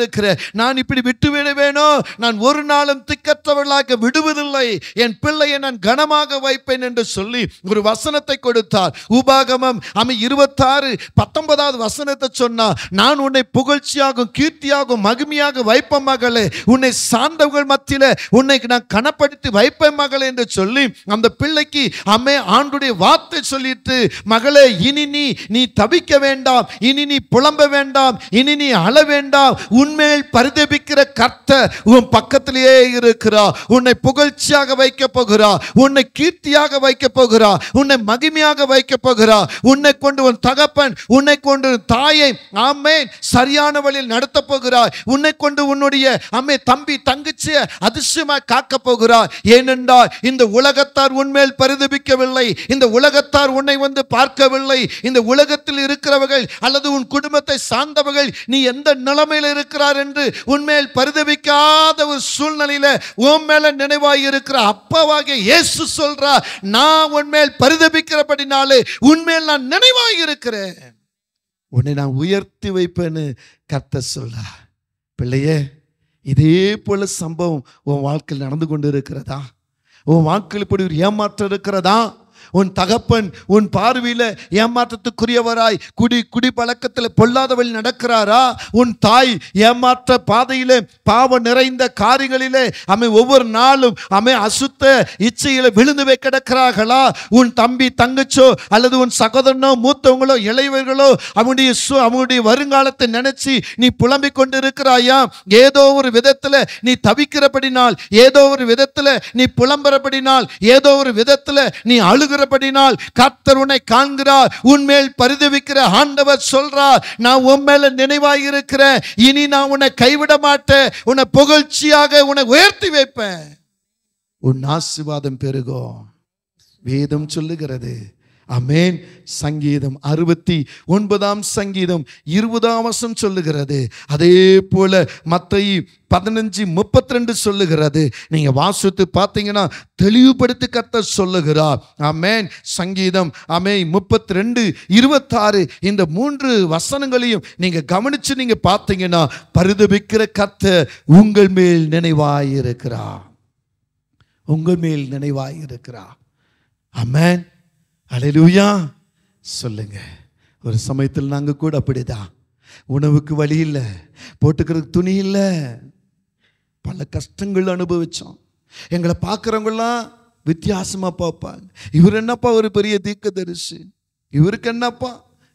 நான் இப்படி விட்டு விட வேணும் நான் ஒரு நாளும் திக்கற்றவர்களாக விடுவதில்லை என் பிள்ளையை நான் கனமாக வைப்பேன் என்று சொல்லி ஒரு வசனத்தை கொடுத்தார் உபாகமம் அமை இருபத்தாறு பத்தொன்பதாவது வசனத்தை சொன்னார் நான் உன்னை புகழ்ச்சியாகும் கீர்த்தியாகும் மகிமையாக வைப்பேன் மகளே உன்னை சார்ந்தவர்கள் மத்தியில் உன்னை நான் கனப்படுத்தி வைப்பேன் மகளே என்று சொல்லி அந்த பிள்ளைக்கு அம்மே ஆண்டுடைய வார்த்தை சொல்லிட்டு மகளே இனி நீ நீ தவிக்க வேண்டாம் இனி நீ புலம்ப வேண்டாம் இனி நீ அழ வேண்டாம் உண்மையில் பரிதபிக்கிற கர்த்த உன் பக்கத்திலேயே இருக்கிறார் உன்னை புகழ்ச்சியாக வைக்க போகிறார் உன்னை கீர்த்தியாக வைக்க போகிறார் உன்னை மகிமையாக வைக்க போகிறார் உன்னை கொண்டு உன் தகப்பன் உன்னை கொண்டு தாயை ஆமே சரியான வழியில் நடத்த போகிறார் உன்னை கொண்டு உன்னுடைய அம்மை தம்பி தங்கச்சிய அதிசயமாக காக்க போகிறார் ஏனென்றால் இந்த உலகத்தார் உன்மேல் பரிதபிக்கவில்லை இந்த உலகத்தார் உன்னை வந்து பார்க்கவில்லை இந்த உலகத்தில் இருக்கிறவர்கள் அல்லது உன் குடும்பத்தை சார்ந்தவர்கள் நீ எந்த நிலைமையில் இருக்கிறார் என்று உன்மேல் பரிதவிக்காத ஒரு சூழ்நிலை நாட்களில உன் மேல நினைவாய் இருக்கிற அப்பாவாக இயேசு சொல்றா நான் உன் மேல் பரிதபிக்கிறபடினாலே உன்மேல் நான் நினைவாய் இருக்கிறேன் உன்னை நான் உயர்த்தி வைப்பேன்னு கத்த சொல்றா பிள்ளையே இதே போல சம்பவம் உன் வாழ்க்கையில் நடந்து கொண்டு இருக்கிறதா உன் வாழ்க்கையில் இப்படி ஒரு ஏமாற்றம் இருக்கிறதா உன் தகப்பன் உன் பார்வையில் ஏமாற்றத்துக்குரியவராய் குடி குடி பழக்கத்தில் பொல்லாதவள் நடக்கிறாரா உன் தாய் ஏமாற்ற பாதையில் பாவ நிறைந்த காரியங்களிலே அமை ஒவ்வொரு நாளும் அமை அசுத்த இச்சையில் விழுந்து கிடக்கிறார்களா உன் தம்பி தங்கச்சோ அல்லது உன் சகோதரனோ மூத்தவங்களோ இளையவர்களோ அவனுடைய சு அவனுடைய வருங்காலத்தை நினைச்சி நீ புலம்பிக் கொண்டிருக்கிறாயா ஏதோ ஒரு விதத்தில் நீ தவிக்கிறபடினால் ஏதோ ஒரு விதத்தில் நீ புலம்புறபடினால் ஏதோ ஒரு விதத்தில் நீ அழுகிற இல்லாதபடினால் கத்தர் உன்னை காண்கிறார் உன்மேல் பரிதவிக்கிற ஆண்டவர் சொல்றார் நான் உன் மேல நினைவாய் இருக்கிறேன் இனி நான் உன்னை கைவிட மாட்டேன் உன்னை புகழ்ச்சியாக உன்னை உயர்த்தி வைப்பேன் உன் ஆசிர்வாதம் பெருகும் வேதம் சொல்லுகிறது அமேன் சங்கீதம் அறுபத்தி ஒன்பதாம் சங்கீதம் இருபதாம் வசம் சொல்லுகிறது அதே போல மத்தை பதினஞ்சு முப்பத்தி ரெண்டு சொல்லுகிறது நீங்கள் வாசித்து பார்த்தீங்கன்னா தெளிவுபடுத்தி கத்த சொல்லுகிறார் அமேன் சங்கீதம் அமே முப்பத்தி ரெண்டு இருபத்தாறு இந்த மூன்று வசனங்களையும் நீங்கள் கவனிச்சு நீங்கள் பார்த்தீங்கன்னா பரிதபிக்கிற கத்த உங்கள் மேல் நினைவாயிருக்கிறார் உங்கள் மேல் நினைவாயிருக்கிறார் அமேன் அலையிலூயா சொல்லுங்க ஒரு சமயத்தில் நாங்கள் கூட அப்படிதான் உணவுக்கு வழி இல்லை போட்டுக்கிறதுக்கு துணி இல்லை பல கஷ்டங்கள் அனுபவித்தோம் எங்களை பார்க்குறவங்களாம் வித்தியாசமாக பார்ப்பாங்க இவர் என்னப்பா ஒரு பெரிய தீக்க தரிசி இவருக்கு என்னப்பா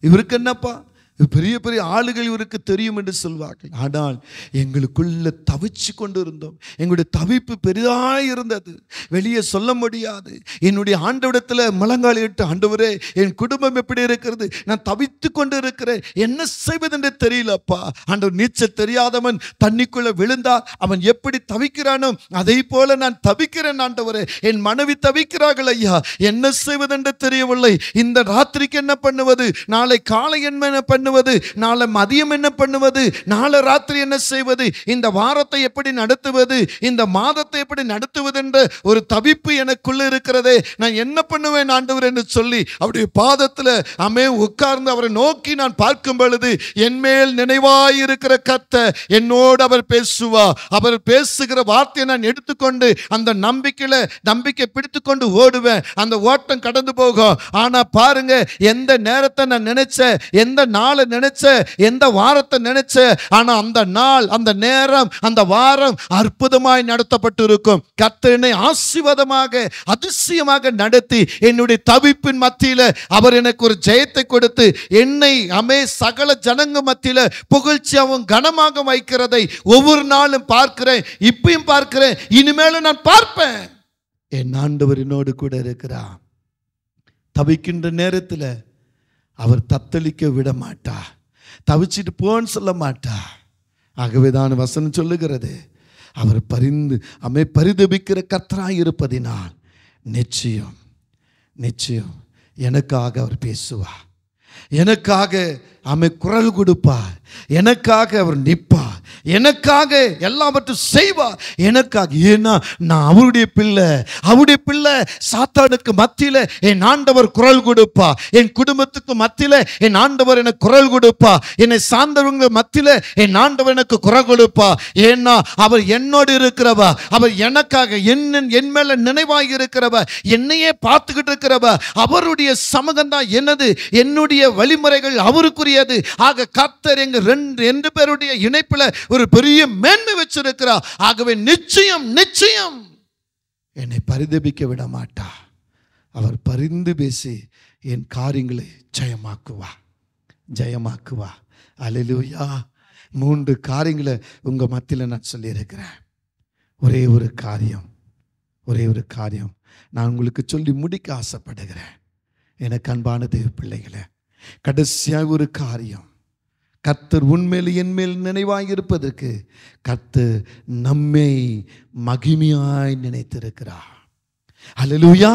இவருக்கு என்னப்பா இது பெரிய பெரிய ஆளுகள் இவருக்கு தெரியும் என்று சொல்வார்கள் ஆனால் எங்களுக்குள்ள தவிச்சு கொண்டு இருந்தோம் எங்களுடைய தவிப்பு பெரிதாக இருந்தது வெளியே சொல்ல முடியாது என்னுடைய ஆண்டவிடத்தில் முழங்காலி இட்டு ஆண்டவரே என் குடும்பம் எப்படி இருக்கிறது நான் தவித்து கொண்டு இருக்கிறேன் என்ன செய்வது என்று தெரியலப்பா ஆண்டவர் நீச்சல் தெரியாதவன் தண்ணிக்குள்ளே விழுந்தால் அவன் எப்படி தவிக்கிறானோ அதை போல நான் தவிக்கிறேன் ஆண்டவரே என் மனைவி தவிக்கிறார்கள் ஐயா என்ன செய்வது என்று தெரியவில்லை இந்த ராத்திரிக்கு என்ன பண்ணுவது நாளை காலை என்ன பண்ணுவது பண்ணுவது நாளை மதியம் என்ன பண்ணுவது நாளை ராத்திரி என்ன செய்வது இந்த வாரத்தை எப்படி நடத்துவது இந்த மாதத்தை எப்படி நடத்துவது என்ற ஒரு தவிப்பு எனக்குள்ள இருக்கிறதே நான் என்ன பண்ணுவேன் ஆண்டவர் என்று சொல்லி அவருடைய பாதத்தில் அமே உட்கார்ந்து அவரை நோக்கி நான் பார்க்கும் பொழுது மேல் நினைவாயிருக்கிற கத்த என்னோடு அவர் பேசுவா அவர் பேசுகிற வார்த்தையை நான் எடுத்துக்கொண்டு அந்த நம்பிக்கையில் நம்பிக்கை பிடித்து கொண்டு ஓடுவேன் அந்த ஓட்டம் கடந்து போகும் ஆனால் பாருங்க எந்த நேரத்தை நான் நினைச்ச எந்த நாள் நாளை நினைச்ச எந்த வாரத்தை நினைச்ச ஆனா அந்த நாள் அந்த நேரம் அந்த வாரம் அற்புதமாய் நடத்தப்பட்டு இருக்கும் கத்தனை ஆசிர்வாதமாக அதிசயமாக நடத்தி என்னுடைய தவிப்பின் மத்தியில அவர் எனக்கு ஒரு ஜெயத்தை கொடுத்து என்னை அமே சகல ஜனங்க மத்தியில் புகழ்ச்சியாகவும் கனமாக வைக்கிறதை ஒவ்வொரு நாளும் பார்க்கிறேன் இப்பயும் பார்க்கிறேன் இனிமேலும் நான் பார்ப்பேன் என் ஆண்டவர் என்னோடு கூட இருக்கிறான் தவிக்கின்ற நேரத்தில் அவர் தத்தளிக்க விட மாட்டா தவிச்சிட்டு போன்னு சொல்ல மாட்டா ஆகவே தான் வசனம் சொல்லுகிறது அவர் பரிந்து அமை பரிதபிக்கிற கத்தராக இருப்பதினால் நிச்சயம் நிச்சயம் எனக்காக அவர் பேசுவார் எனக்காக அமை குரல் கொடுப்பார் எனக்காக அவர் நிற்பார் எனக்காக எல்லாவற்றும் செய்வார் எனக்காக ஏன்னா நான் அவருடைய பிள்ளை அவருடைய பிள்ளை சாத்தானுக்கு மத்தியில் என் ஆண்டவர் குரல் கொடுப்பா என் குடும்பத்துக்கு மத்தியில் என் ஆண்டவர் எனக்கு குரல் கொடுப்பா என்னை சார்ந்தவங்க மத்தியில் என் ஆண்டவர் எனக்கு குரல் கொடுப்பா ஏன்னா அவர் என்னோடு இருக்கிறவா அவர் எனக்காக என்ன என் மேல நினைவாக இருக்கிறவ என்னையே பார்த்துக்கிட்டு இருக்கிறவ அவருடைய சமகம் தான் என்னது என்னுடைய வழிமுறைகள் அவருக்குரிய பெரியது ஆக கத்தர் எங்க ரெண்டு ரெண்டு பேருடைய இணைப்புல ஒரு பெரிய மேன்மை வச்சிருக்கிறார் ஆகவே நிச்சயம் நிச்சயம் என்னை பரிதபிக்க விட மாட்டா அவர் பரிந்து பேசி என் காரியங்களை ஜெயமாக்குவா ஜெயமாக்குவா அலலூயா மூன்று காரியங்களை உங்க மத்தியில் நான் சொல்லியிருக்கிறேன் ஒரே ஒரு காரியம் ஒரே ஒரு காரியம் நான் உங்களுக்கு சொல்லி முடிக்க ஆசைப்படுகிறேன் எனக்கு அன்பான தெய்வ பிள்ளைகளை கடைசியாக ஒரு காரியம் கர்த்தர் உண்மையில் என் மேல் நினைவாக இருப்பதற்கு கர்த்தர் நம்மை மகிமையாய் நினைத்திருக்கிறார் அலலுயா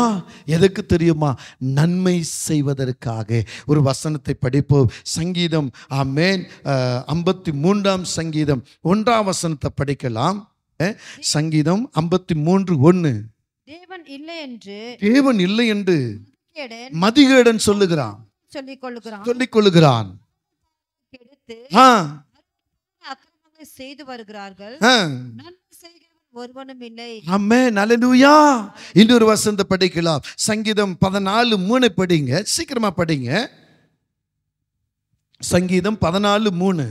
எதுக்கு தெரியுமா நன்மை செய்வதற்காக ஒரு வசனத்தை படிப்போம் சங்கீதம் ஆமேன் ஐம்பத்தி மூன்றாம் சங்கீதம் ஒன்றாம் வசனத்தை படிக்கலாம் சங்கீதம் ஐம்பத்தி மூன்று ஒன்று தேவன் இல்லை என்று தேவன் இல்லை என்று மதிகேடன் சொல்லுகிறான் சொல்லிக் கொள்கிறான் சொல்லிக் கொள்கிறான் செய்து வருகிறார்கள் ஒருவனும் இல்லை இன்னொரு வசந்த படிக்கலாம் சங்கீதம் பதினாலு மூணு படிங்க சீக்கிரமா படிங்க சங்கீதம் பதினாலு மூணு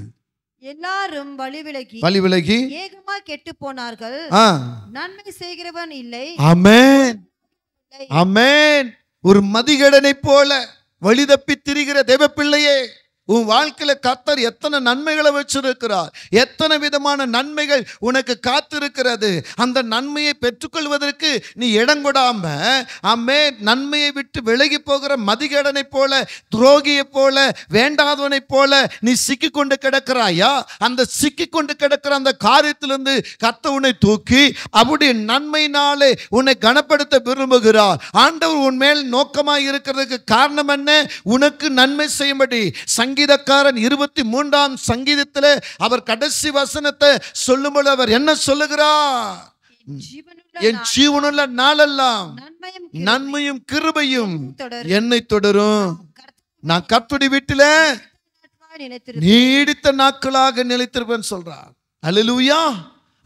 எல்லாரும் வழிவிலகி வழிவிலகி ஏகமா கெட்டு போனார்கள் நன்மை செய்கிறவன் இல்லை அமேன் அமேன் ஒரு மதிகடனை போல வழிதப்பி திரிகிற தேவப்பிள்ளையே உன் வாழ்க்கையில் கத்தர் எத்தனை நன்மைகளை வச்சிருக்கிறார் எத்தனை விதமான நன்மைகள் உனக்கு காத்திருக்கிறது அந்த நன்மையை பெற்றுக்கொள்வதற்கு நீ இடம் கொடாம அம்மே நன்மையை விட்டு விலகி போகிற மதிகடனைப் போல துரோகியைப் போல வேண்டாதவனைப் போல நீ சிக்கி கொண்டு கிடக்கிறாயா அந்த சிக்கி கொண்டு கிடக்கிற அந்த காரியத்திலிருந்து கத்த உன்னை தூக்கி அப்படி நன்மையினாலே உன்னை கனப்படுத்த விரும்புகிறார் ஆண்டவர் மேல் நோக்கமாக இருக்கிறதுக்கு காரணம் என்ன உனக்கு நன்மை செய்யும்படி சங்கீதக்காரன் இருபத்தி மூன்றாம் சங்கீதத்தில் அவர் கடைசி வசனத்தை சொல்லும்போது அவர் என்ன சொல்லுகிறார் என் ஜீவனுள்ள நாளெல்லாம் நன்மையும் கிருபையும் என்னை தொடரும் நான் கத்துடி வீட்டில நீடித்த நாட்களாக நிலைத்திருப்பேன் சொல்றார் அலலுயா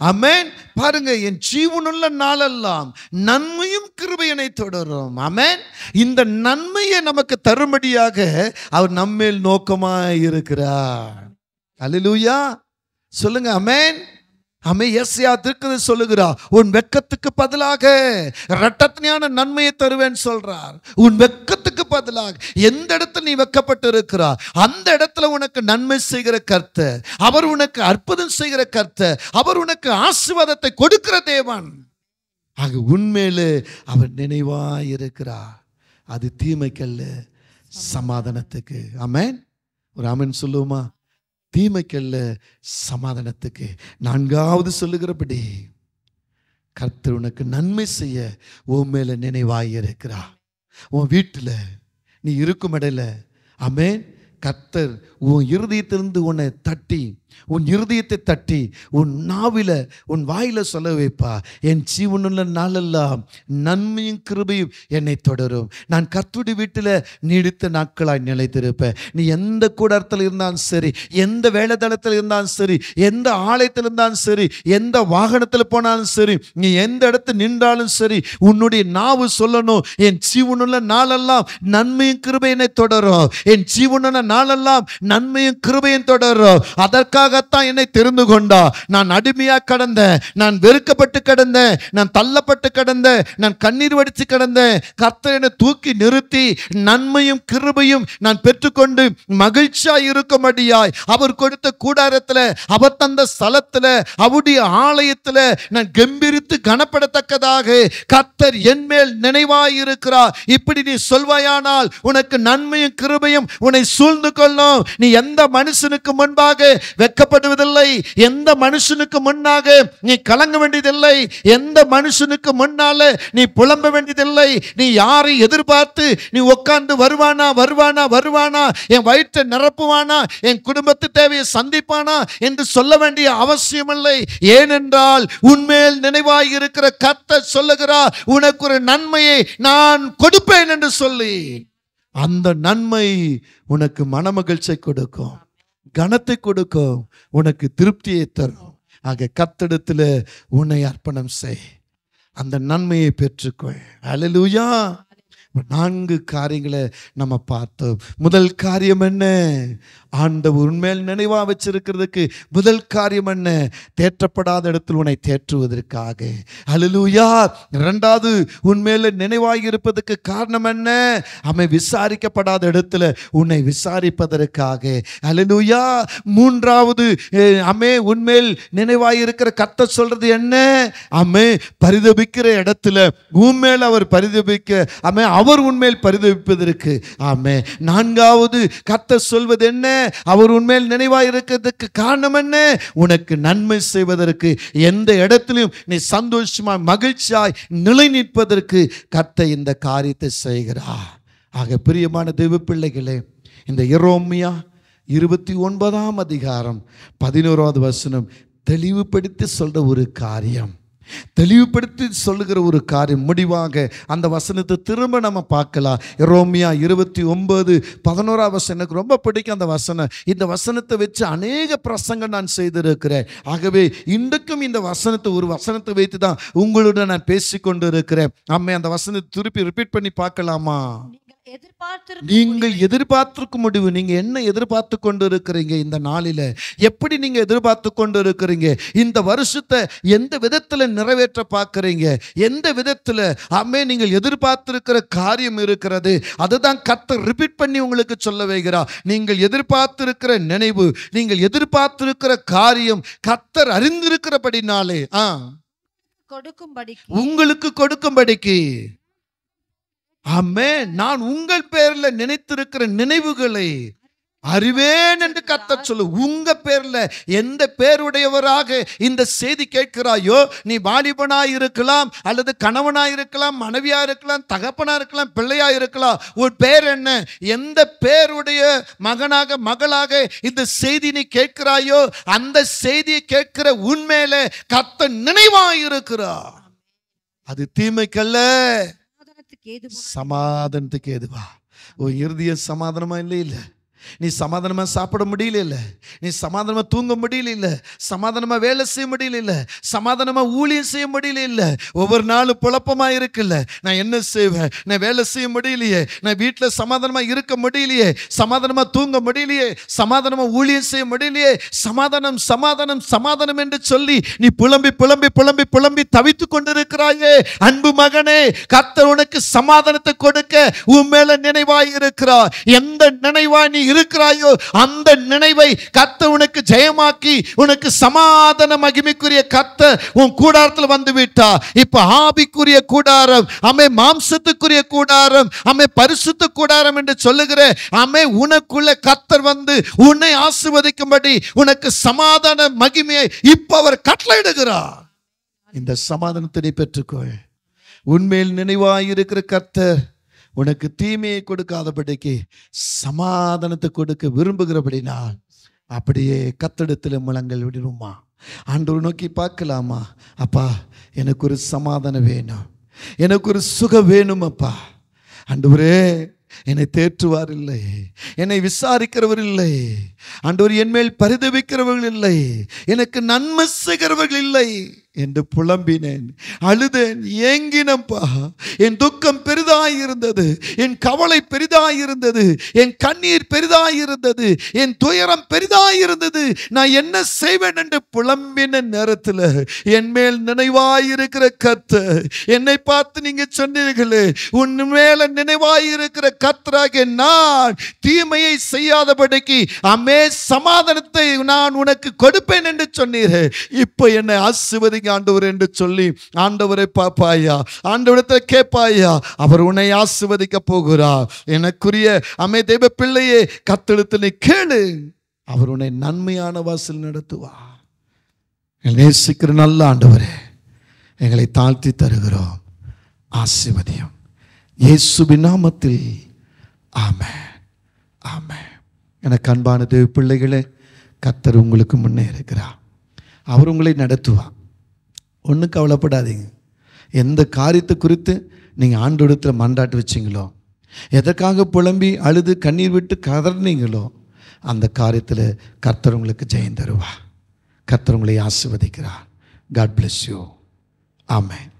அமேன் பாருங்க என் ஜீவனுள்ள நாளெல்லாம் நன்மையும் கிருபையனை தொடரும் அமேன் இந்த நன்மையை நமக்கு தரும்படியாக அவர் நம்மேல் நோக்கமாக இருக்கிறார் அலிலூயா சொல்லுங்க அமேன் அமே எஸ்யா திருக்கதை சொல்லுகிறா உன் வெக்கத்துக்கு பதிலாக ரட்டத்தினான நன்மையை தருவேன் சொல்றார் உன் வெக்கத்துக்கு பதிலாக எந்த இடத்துல நீ வைக்கப்பட்டு இருக்கிறா அந்த இடத்துல உனக்கு நன்மை செய்கிற கர்த்த அவர் உனக்கு அற்புதம் செய்கிற கர்த்த அவர் உனக்கு ஆசிர்வாதத்தை கொடுக்கிற தேவன் ஆக உண்மையிலே அவர் நினைவாய் இருக்கிறா அது தீமைக்கல்ல சமாதானத்துக்கு அமேன் ஒரு அமன் சொல்லுவோமா தீமைக்கல்ல சமாதானத்துக்கு நான்காவது சொல்லுகிறபடி கர்த்தர் உனக்கு நன்மை செய்ய உன் மேல நினைவாய் இருக்கிறா உன் வீட்டில் நீ இருக்கும் இடையில அமேன் கத்தர் உன் இறுதியத்திலிருந்து உன்னை தட்டி உன் இருதயத்தை தட்டி உன் நாவில உன் வாயில சொல்ல வைப்பா என் ஜீவனுள்ள நாளெல்லாம் நன்மையும் கிருபையும் என்னை தொடரும் நான் கத்துடி வீட்டில் நீடித்த நாட்களாய் நிலைத்திருப்பேன் நீ எந்த கூடாரத்தில் இருந்தாலும் சரி எந்த தளத்தில் இருந்தாலும் சரி எந்த ஆலயத்தில் இருந்தாலும் சரி எந்த வாகனத்தில் போனாலும் சரி நீ எந்த இடத்துல நின்றாலும் சரி உன்னுடைய நாவு சொல்லணும் என் ஜீவனுள்ள நாளெல்லாம் நன்மையும் கிருபை என்னை தொடரும் என் ஜீவனுள்ள நாளெல்லாம் நன்மையும் கிருபையும் தொடரும் அதற்காக எனக்காகத்தான் என்னை தெரிந்து கொண்டா நான் அடிமையாக கடந்தேன் நான் வெறுக்கப்பட்டு கடந்தேன் நான் தள்ளப்பட்டு கடந்தேன் நான் கண்ணீர் வடித்து கடந்தேன் கர்த்தர் என்னை தூக்கி நிறுத்தி நன்மையும் கிருபையும் நான் பெற்றுக்கொண்டு மகிழ்ச்சியாக இருக்கும்படியாய் அவர் கொடுத்த கூடாரத்தில் அவர் தந்த ஸ்தலத்தில் அவருடைய ஆலயத்தில் நான் கம்பீரித்து கனப்படத்தக்கதாக கர்த்தர் என் மேல் நினைவாயிருக்கிறார் இப்படி நீ சொல்வாயானால் உனக்கு நன்மையும் கிருபையும் உன்னை சூழ்ந்து கொள்ளும் நீ எந்த மனுஷனுக்கு முன்பாக வெட்கப்படுவதில்லை எந்த மனுஷனுக்கு முன்னாக நீ கலங்க வேண்டியதில்லை எந்த மனுஷனுக்கு முன்னால நீ புலம்ப வேண்டியதில்லை நீ யாரை எதிர்பார்த்து நீ உட்கார்ந்து வருவானா வருவானா வருவானா என் வயிற்றை நிரப்புவானா என் குடும்பத்து தேவையை சந்திப்பானா என்று சொல்ல வேண்டிய அவசியமில்லை ஏனென்றால் உன்மேல் நினைவாய் இருக்கிற கத்த சொல்லுகிறார் உனக்கு ஒரு நன்மையை நான் கொடுப்பேன் என்று சொல்லி அந்த நன்மை உனக்கு மனமகிழ்ச்சி கொடுக்கும் கனத்தை கொடுக்கும் உனக்கு திருப்தியை தரும் ஆக கத்தடத்தில் உன்னை அர்ப்பணம் செய் அந்த நன்மையை பெற்றுக்கொள் அழலூயா நான்கு காரியங்களை நம்ம பார்த்தோம் முதல் காரியம் என்ன ஆண்டவர் உண்மையில் நினைவாக வச்சிருக்கிறதுக்கு முதல் காரியம் என்ன தேற்றப்படாத இடத்தில் உன்னை தேற்றுவதற்காக அழுலூயா ரெண்டாவது உன்மேல் நினைவாக இருப்பதற்கு காரணம் என்ன அவன் விசாரிக்கப்படாத இடத்துல உன்னை விசாரிப்பதற்காக அழுலூயா மூன்றாவது அமே உண்மையில் நினைவாக இருக்கிற கத்த சொல்றது என்ன அமே பரிதபிக்கிற இடத்துல உன்மேல் அவர் பரிதபிக்க அமே அவர் உண்மையில் பரிதபிப்பதற்கு ஆமே நான்காவது கத்த சொல்வது என்ன அவர் உண்மையில் நினைவாக இருக்கிறதுக்கு காரணம் என்ன உனக்கு நன்மை செய்வதற்கு எந்த இடத்திலையும் நீ சந்தோஷமாய் மகிழ்ச்சியாய் நிலை நிற்பதற்கு கத்த இந்த காரியத்தை செய்கிறா ஆக பிரியமான தெய்வ பிள்ளைகளே இந்த இரோமியா இருபத்தி ஒன்பதாம் அதிகாரம் பதினோராவது வசனம் தெளிவுபடுத்தி சொல்ற ஒரு காரியம் தெளிவுபடுத்தி சொல்லுகிற ஒரு காரியம் முடிவாக அந்த வசனத்தை திரும்ப நம்ம பார்க்கலாம் ரோமியா இருபத்தி ஒன்பது பதினோரா வசனம் எனக்கு ரொம்ப பிடிக்கும் அந்த வசனம் இந்த வசனத்தை வச்சு அநேக பிரசங்கம் நான் செய்திருக்கிறேன் ஆகவே இன்றைக்கும் இந்த வசனத்தை ஒரு வசனத்தை வைத்து தான் உங்களுடன் நான் பேசிக்கொண்டு இருக்கிறேன் அம்மை அந்த வசனத்தை திருப்பி ரிப்பீட் பண்ணி பார்க்கலாமா நீங்கள் எதிர்பார்த்திருக்கும் முடிவு நீங்க என்ன எதிர்பார்த்து கொண்டு இருக்கிறீங்க இந்த நாளில எப்படி நீங்க எதிர்பார்த்து கொண்டு இருக்கிறீங்க இந்த வருஷத்தை எந்த விதத்துல நிறைவேற்ற பார்க்குறீங்க எந்த விதத்துல அம்மே நீங்கள் எதிர்பார்த்திருக்கிற காரியம் இருக்கிறது அதுதான் கத்த ரிப்பீட் பண்ணி உங்களுக்கு சொல்ல வைகிறா நீங்கள் எதிர்பார்த்திருக்கிற நினைவு நீங்கள் எதிர்பார்த்திருக்கிற காரியம் கத்தர் அறிந்திருக்கிறபடினாலே ஆ கொடுக்கும்படி உங்களுக்கு கொடுக்கும்படிக்கு அம்மே நான் உங்கள் பேர்ல நினைத்திருக்கிற நினைவுகளை அறிவேன் என்று கத்த சொல்லு உங்க பேர்ல எந்த பேருடையவராக இந்த செய்தி கேட்கிறாயோ நீ வாலிபனா இருக்கலாம் அல்லது கணவனா இருக்கலாம் மனைவியா இருக்கலாம் தகப்பனா இருக்கலாம் பிள்ளையா இருக்கலாம் ஒரு பேர் என்ன எந்த பேருடைய மகனாக மகளாக இந்த செய்தி நீ கேட்கிறாயோ அந்த செய்தியை கேட்கிற உண்மையில கத்த இருக்கிறா அது தீமைக்கல்ல സമാധാനത്തേക്ക് ഏതുവാ ഓ ഇറുതിയ സമാധാനമല്ലേ ഇല്ല நீ சமாதானமாக சாப்பிட முடியல இல்லை நீ சமாதானமாக தூங்க முடியல இல்லை சமாதானமாக வேலை செய்ய முடியல இல்லை சமாதானமாக ஊழியம் செய்ய முடியல இல்லை ஒவ்வொரு நாளும் குழப்பமாக இருக்குல்ல நான் என்ன செய்வேன் நான் வேலை செய்ய முடியலையே நான் வீட்டில் சமாதானமாக இருக்க முடியலையே சமாதானமாக தூங்க முடியலையே சமாதானமாக ஊழியம் செய்ய முடியலையே சமாதானம் சமாதானம் சமாதானம் என்று சொல்லி நீ புலம்பி புலம்பி புலம்பி புலம்பி தவித்து கொண்டிருக்கிறாயே அன்பு மகனே கத்தர் உனக்கு சமாதானத்தை கொடுக்க உன் மேல நினைவாய் இருக்கிறார் எந்த நினைவாய் நீ இருக்கிறாயோ அந்த நினைவை கத்த உனக்கு ஜெயமாக்கி உனக்கு சமாதான மகிமைக்குரிய கத்த உன் கூடாரத்தில் வந்து விட்டா இப்ப ஆபிக்குரிய கூடாரம் அமை மாம்சத்துக்குரிய கூடாரம் அமை பரிசுத்த கூடாரம் என்று சொல்லுகிற அமை உனக்குள்ள கத்தர் வந்து உன்னை ஆசிர்வதிக்கும்படி உனக்கு சமாதான மகிமையை இப்ப அவர் கட்டளையிடுகிறார் இந்த சமாதானத்தினை பெற்றுக்கொள் உண்மையில் நினைவாயிருக்கிற கர்த்தர் உனக்கு தீமையை கொடுக்காதபடிக்கு சமாதானத்தை கொடுக்க விரும்புகிறபடினால் அப்படியே கத்தடத்தில் முழங்கள் விடணுமா ஆண்டவர் நோக்கி பார்க்கலாமா அப்பா எனக்கு ஒரு சமாதானம் வேணும் எனக்கு ஒரு சுகம் வேணும் அப்பா ஆண்டவரே என்னை தேற்றுவார் இல்லை என்னை விசாரிக்கிறவர் இல்லை ஆண்டவர் என்மேல் பரிதவிக்கிறவர்கள் இல்லை எனக்கு நன்மை செய்கிறவர்கள் இல்லை என்று புலம்பினேன் அழுதேன் ஏங்கினப்பா என் துக்கம் பெரிதாயிருந்தது என் கவலை பெரிதாயிருந்தது என் கண்ணீர் பெரிதாயிருந்தது என் துயரம் பெரிதாயிருந்தது நான் என்ன செய்வேன் என்று புலம்பின நேரத்தில் என் மேல் நினைவாயிருக்கிற கத்து என்னை பார்த்து நீங்க சொன்னீர்களே உன் மேல நினைவாயிருக்கிற கத்தராகிய நான் தீமையை செய்யாதபடிக்கு அமே சமாதானத்தை நான் உனக்கு கொடுப்பேன் என்று சொன்னீர்கள் இப்போ என்னை ஆசிர்வதிங்க ஆண்டவர் என்று சொல்லி ஆண்டவரை பார்ப்பாயா ஆண்டவரத்தை கேட்பாயா அவர் உன்னை ஆசிர்வதிக்க போகிறார் எனக்குரிய அமே தெய்வ பிள்ளையே கத்தெழுத்து நீ கேளு அவர் உன்னை நன்மையான வாசல் நடத்துவா நேசிக்கிற நல்ல ஆண்டவரே எங்களை தாழ்த்தி தருகிறோம் ஆசிர்வதியம் இயேசுபின் நாமத்தில் ஆமே ஆமே எனக்கு அன்பான தேவ பிள்ளைகளே கத்தர் உங்களுக்கு முன்னே இருக்கிறா அவர் உங்களை நடத்துவா ஒன்றும் கவலைப்படாதீங்க எந்த காரியத்தை குறித்து நீங்கள் ஆண்டோடத்தில் மண்டாட்டு வச்சிங்களோ எதற்காக புலம்பி அழுது கண்ணீர் விட்டு கதறினீங்களோ அந்த காரியத்தில் கர்த்தர் உங்களுக்கு ஜெயம் தருவா கர்த்தர் உங்களை ஆசிர்வதிக்கிறார் காட் பிளஸ் யூ ஆமேன்